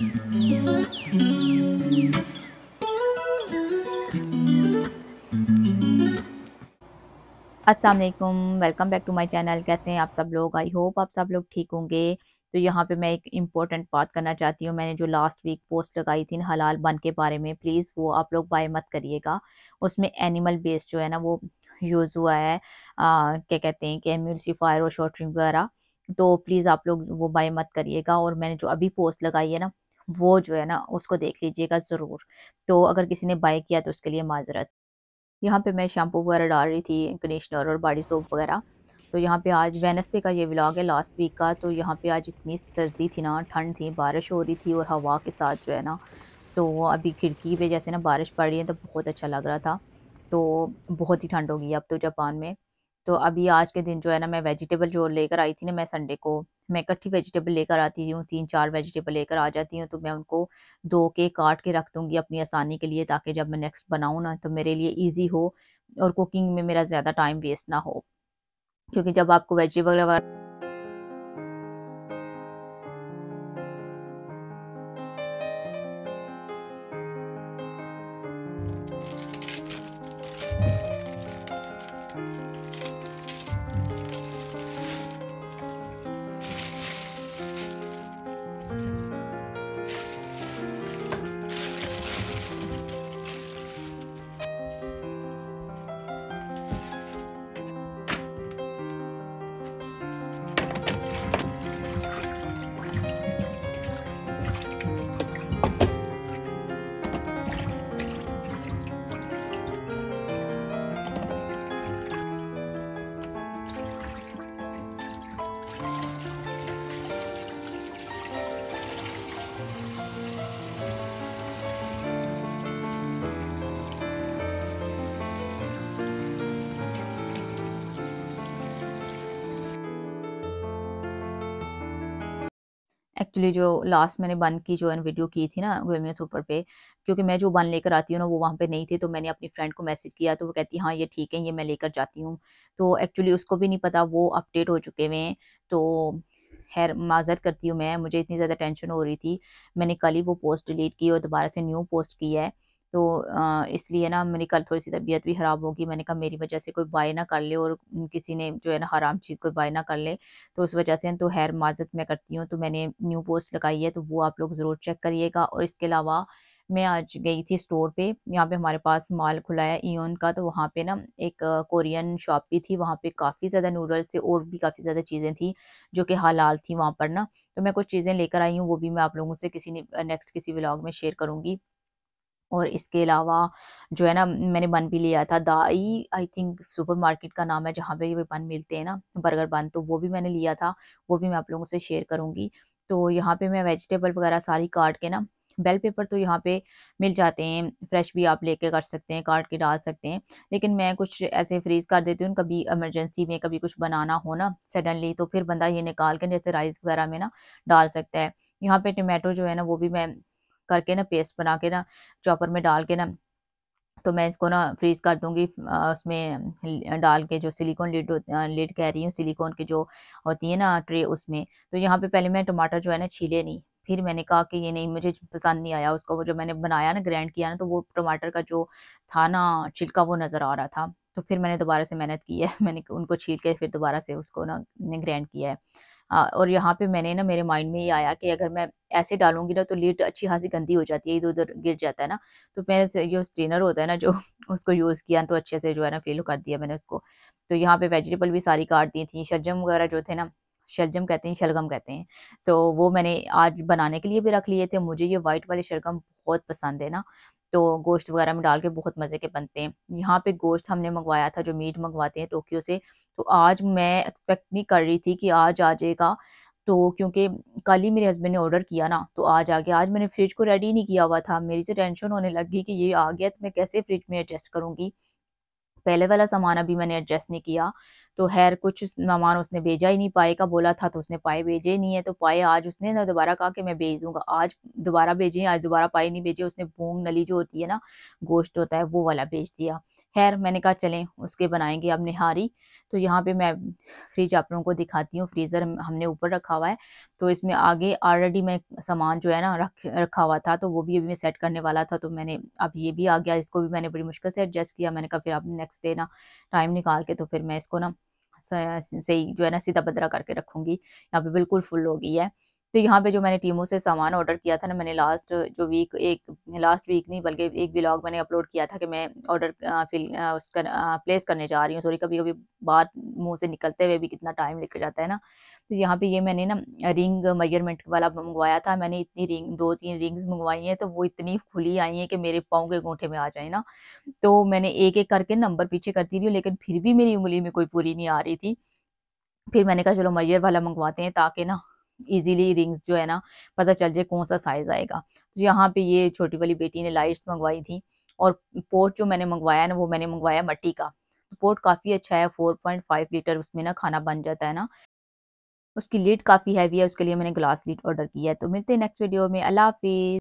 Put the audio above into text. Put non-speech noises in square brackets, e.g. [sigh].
असलकुम welcome back to my channel कैसे हैं आप सब लोग आई होप आप सब लोग ठीक होंगे तो यहाँ पे मैं एक इम्पोर्टेंट बात करना चाहती हूँ मैंने जो लास्ट वीक पोस्ट लगाई थी हलाल बन के बारे में प्लीज़ वो आप लोग बाय मत करिएगा उसमें एनिमल बेस्ड जो है ना वो यूज़ हुआ है आ, क्या कहते हैं कि म्यूनसीफायर और शॉर्टरिंग वगैरह तो प्लीज़ आप लोग वो बाय मत करिएगा और मैंने जो अभी पोस्ट लगाई है ना वो जो है ना उसको देख लीजिएगा ज़रूर तो अगर किसी ने बाय किया तो उसके लिए माजरत यहाँ पे मैं शैम्पू वगैरह डाल रही थी कंडीशनर और बॉडी सोप वगैरह तो यहाँ पे आज वेनसडे का ये व्लॉग है लास्ट वीक का तो यहाँ पे आज इतनी सर्दी थी ना ठंड थी बारिश हो रही थी और हवा के साथ जो है ना तो अभी खिड़की पे जैसे ना बारिश पड़ रही है तो बहुत अच्छा लग रहा था तो बहुत ही ठंड हो गई अब तो जापान में तो अभी आज के दिन जो है ना मैं वेजिटेबल जो लेकर आई थी ना मैं संडे को मैं इकट्ठी वेजिटेबल लेकर आती हूँ तीन चार वेजिटेबल लेकर आ जाती हूँ तो मैं उनको दो के काट के रख दूँगी अपनी आसानी के लिए ताकि जब मैं नेक्स्ट बनाऊँ ना तो मेरे लिए ईजी हो और कुकिंग में मेरा ज़्यादा टाइम वेस्ट ना हो क्योंकि जब आपको वेजिटेबल वगैरह Thank you. एक्चुअली जो लास्ट मैंने बन की जो है वीडियो की थी ना गोमियो सुपर पे क्योंकि मैं जो बन लेकर आती हूँ ना वो वहाँ पे नहीं थी तो मैंने अपनी फ्रेंड को मैसेज किया तो वो कहती है हाँ ये ठीक है ये मैं लेकर जाती हूँ तो एक्चुअली उसको भी नहीं पता वो अपडेट हो चुके हुए हैं तो खैर माजर करती हूँ मैं मुझे इतनी ज़्यादा टेंशन हो रही थी मैंने कल ही वो पोस्ट डिलीट की और दोबारा से न्यू पोस्ट की है तो इसलिए ना मेरी कल थोड़ी सी तबीयत भी ख़राब होगी मैंने कहा मेरी वजह से कोई बाय ना कर ले और किसी ने जो है ना हराम चीज़ कोई बाय ना कर ले तो उस वजह से तो हैर माजत मैं करती हूँ तो मैंने न्यू पोस्ट लगाई है तो वो आप लोग ज़रूर चेक करिएगा और इसके अलावा मैं आज गई थी स्टोर पे यहाँ पे हमारे पास माल खुला है ईन का तो वहाँ पे ना एक कोरियन शॉप भी थी वहाँ पे काफ़ी ज़्यादा नूडल्स थे और भी काफ़ी ज़्यादा चीज़ें थी जो कि हलाल थी वहाँ पर ना तो मैं कुछ चीज़ें लेकर आई हूँ वो भी मैं आप लोगों से किसी ने नेक्स्ट किसी व्लॉग में शेयर करूँगी और इसके अलावा जो है ना मैंने बन भी लिया था दाई आई थिंक सुपर मार्केट का नाम है जहाँ पे ये बन मिलते हैं ना बर्गर बन तो वो भी मैंने लिया था वो भी मैं आप लोगों से शेयर करूँगी तो यहाँ पे मैं वेजिटेबल वगैरह सारी काट के ना बेल पेपर तो यहाँ पे मिल जाते हैं फ्रेश भी आप लेके कर सकते हैं काट के डाल सकते हैं लेकिन मैं कुछ ऐसे फ्रीज़ कर देती हूँ कभी इमरजेंसी में कभी कुछ बनाना हो ना सडनली तो फिर बंदा ये निकाल के जैसे राइस वगैरह में ना डाल सकता है यहाँ पे टमाटो जो है ना वो भी मैं करके ना पेस्ट बना के ना चॉपर में डाल के ना तो मैं इसको ना फ्रीज़ कर दूंगी उसमें डाल के जो सिलिकॉन लिड लिड कह रही हूँ सिलिकॉन की जो होती है ना ट्रे उसमें तो यहाँ पे पहले मैं टमाटर जो है ना छीले नहीं फिर मैंने कहा कि ये नहीं मुझे पसंद नहीं आया उसको वो जो मैंने बनाया ना ग्रैंड किया ना तो वो टमाटर का जो था ना छिलका वो नज़र आ रहा था तो फिर मैंने दोबारा से मेहनत की है [laughs] मैंने उनको छील के फिर दोबारा से उसको ना ग्रैंड किया है हाँ, और यहाँ पे मैंने ना मेरे माइंड में ये आया कि अगर मैं ऐसे डालूंगी ना तो लीड अच्छी खासी गंदी हो जाती है इधर उधर गिर जाता है ना तो मैंने जो स्ट्रेनर होता है ना जो [laughs] उसको यूज़ किया तो अच्छे से जो है ना फील कर दिया मैंने उसको तो यहाँ पे वेजिटेबल भी सारी काट दी थी शजम वगैरह जो थे ना शलजम कहते हैं शलगम कहते हैं तो वो मैंने आज बनाने के लिए भी रख लिए थे मुझे ये वाइट वाले शलगम बहुत पसंद है ना तो गोश्त वगैरह में डाल के बहुत मज़े के बनते हैं यहाँ पे गोश्त हमने मंगवाया था जो मीट मंगवाते हैं टोक्यो से तो आज मैं एक्सपेक्ट नहीं कर रही थी कि आज आ जाएगा तो क्योंकि कल ही मेरे हस्बैंड ने ऑर्डर किया ना तो आज आ गया आज मैंने फ्रिज को रेडी नहीं किया हुआ था मेरी से तो टेंशन होने लगी कि ये आ गया तो मैं कैसे फ्रिज में एडजस्ट करूँगी पहले वाला सामान अभी मैंने एडजस्ट नहीं किया तो हैर कुछ सामान उसने भेजा ही नहीं पाए का बोला था तो उसने पाए भेजे नहीं है तो पाए आज उसने ना दोबारा कहा कि मैं भेज दूंगा आज दोबारा भेजे आज दोबारा पाए नहीं भेजे उसने भूंग नली जो होती है ना गोश्त होता है वो वाला भेज दिया खैर मैंने कहा चलें उसके बनाएंगे अब निहारी तो यहाँ पे मैं फ्रिज आप लोगों को दिखाती हूँ फ्रीज़र हमने ऊपर रखा हुआ है तो इसमें आगे ऑलरेडी मैं सामान जो है ना रख रखा हुआ था तो वो भी अभी मैं सेट करने वाला था तो मैंने अब ये भी आ गया इसको भी मैंने बड़ी मुश्किल से एडजस्ट किया मैंने कहा फिर अब नेक्स्ट डे ना टाइम निकाल के तो फिर मैं इसको ना सही जो है ना सीधा बदरा करके रखूँगी यहाँ पे बिल्कुल फुल हो गई है तो यहाँ पे जो मैंने टीमों से सामान ऑर्डर किया था ना मैंने लास्ट जो वीक एक लास्ट वीक नहीं बल्कि एक ब्लॉग मैंने अपलोड किया था कि मैं ऑर्डर फिल उसका प्लेस करने जा रही हूँ सॉरी कभी कभी बात मुंह से निकलते हुए भी कितना टाइम लेकर जाता है ना तो यहाँ पे ये मैंने ना रिंग मेजरमेंट वाला मंगवाया था मैंने इतनी रिंग दो तीन रिंग्स मंगवाई हैं तो वो इतनी खुली आई हैं कि मेरे पाँव के अंगूठे में आ जाए ना तो मैंने एक एक करके नंबर पीछे करती रही लेकिन फिर भी मेरी उंगली में कोई पूरी नहीं आ रही थी फिर मैंने कहा चलो मैयर वाला मंगवाते हैं ताकि ना ईजीली रिंग्स जो है ना पता चल जाए कौन सा साइज़ आएगा तो यहाँ पे ये छोटी वाली बेटी ने लाइट्स मंगवाई थी और पोर्ट जो मैंने मंगवाया ना वो मैंने मंगवाया मट्टी का तो पोर्ट काफ़ी अच्छा है फोर पॉइंट फाइव लीटर उसमें ना खाना बन जाता है ना उसकी लीड काफ़ी हैवी है उसके लिए मैंने ग्लास लीड ऑर्डर किया है तो मिलते हैं नेक्स्ट वीडियो में अल्लाह हाफिज़